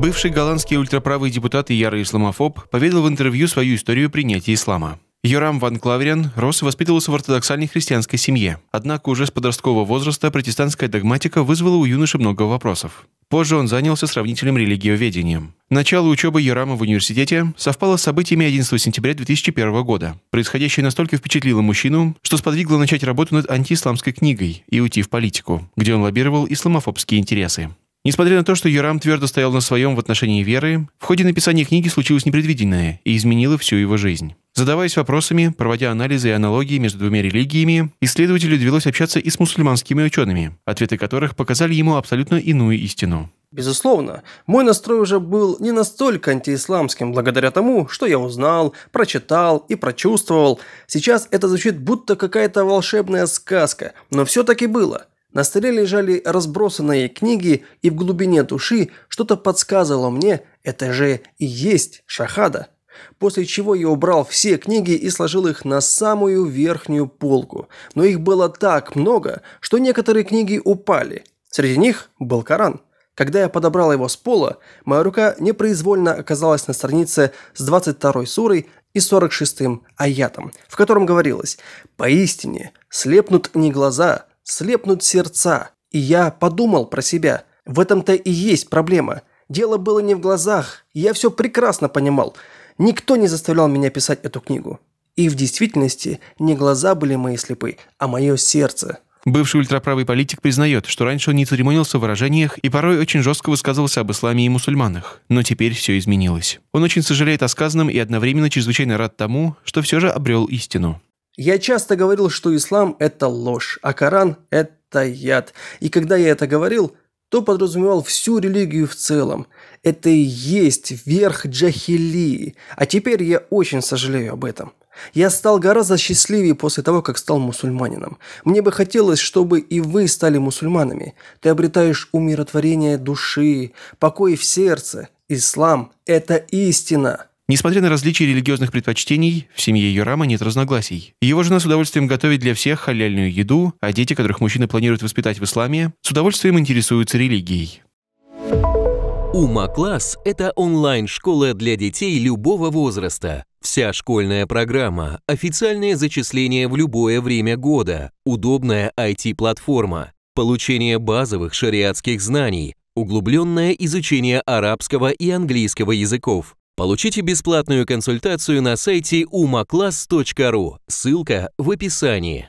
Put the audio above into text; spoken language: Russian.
Бывший голландский ультраправый депутат и ярый исламофоб поведал в интервью свою историю принятия ислама. Йорам Ван Клаверен рос и воспитывался в ортодоксальной христианской семье. Однако уже с подросткового возраста протестантская догматика вызвала у юноши много вопросов. Позже он занялся сравнительным религиоведением. Начало учебы Йорама в университете совпало с событиями 11 сентября 2001 года. Происходящее настолько впечатлило мужчину, что сподвигло начать работу над антиисламской книгой и уйти в политику, где он лоббировал исламофобские интересы. Несмотря на то, что Йорам твердо стоял на своем в отношении веры, в ходе написания книги случилось непредвиденное и изменило всю его жизнь. Задаваясь вопросами, проводя анализы и аналогии между двумя религиями, исследователю довелось общаться и с мусульманскими учеными, ответы которых показали ему абсолютно иную истину. Безусловно, мой настрой уже был не настолько антиисламским благодаря тому, что я узнал, прочитал и прочувствовал. Сейчас это звучит будто какая-то волшебная сказка, но все-таки было. На столе лежали разбросанные книги, и в глубине души что-то подсказывало мне, это же и есть шахада. После чего я убрал все книги и сложил их на самую верхнюю полку. Но их было так много, что некоторые книги упали. Среди них был Коран. Когда я подобрал его с пола, моя рука непроизвольно оказалась на странице с 22 сурой и 46-м аятом, в котором говорилось «Поистине слепнут не глаза, слепнут сердца. И я подумал про себя. В этом-то и есть проблема. Дело было не в глазах. Я все прекрасно понимал. Никто не заставлял меня писать эту книгу. И в действительности не глаза были мои слепы, а мое сердце. Бывший ультраправый политик признает, что раньше он не церемонился в выражениях и порой очень жестко высказывался об исламе и мусульманах, но теперь все изменилось. Он очень сожалеет о сказанном и одновременно чрезвычайно рад тому, что все же обрел истину. Я часто говорил, что ислам – это ложь, а Коран – это яд. И когда я это говорил, то подразумевал всю религию в целом. Это и есть верх джахилии. А теперь я очень сожалею об этом. Я стал гораздо счастливее после того, как стал мусульманином. Мне бы хотелось, чтобы и вы стали мусульманами. Ты обретаешь умиротворение души, покой в сердце. Ислам – это истина. Несмотря на различия религиозных предпочтений, в семье Юрама нет разногласий. Его жена с удовольствием готовит для всех халяльную еду, а дети, которых мужчина планирует воспитать в исламе, с удовольствием интересуются религией. Ума-класс – это онлайн-школа для детей любого возраста. Вся школьная программа, официальное зачисление в любое время года, удобная IT-платформа, получение базовых шариатских знаний, углубленное изучение арабского и английского языков, Получите бесплатную консультацию на сайте umaclass.ru. Ссылка в описании.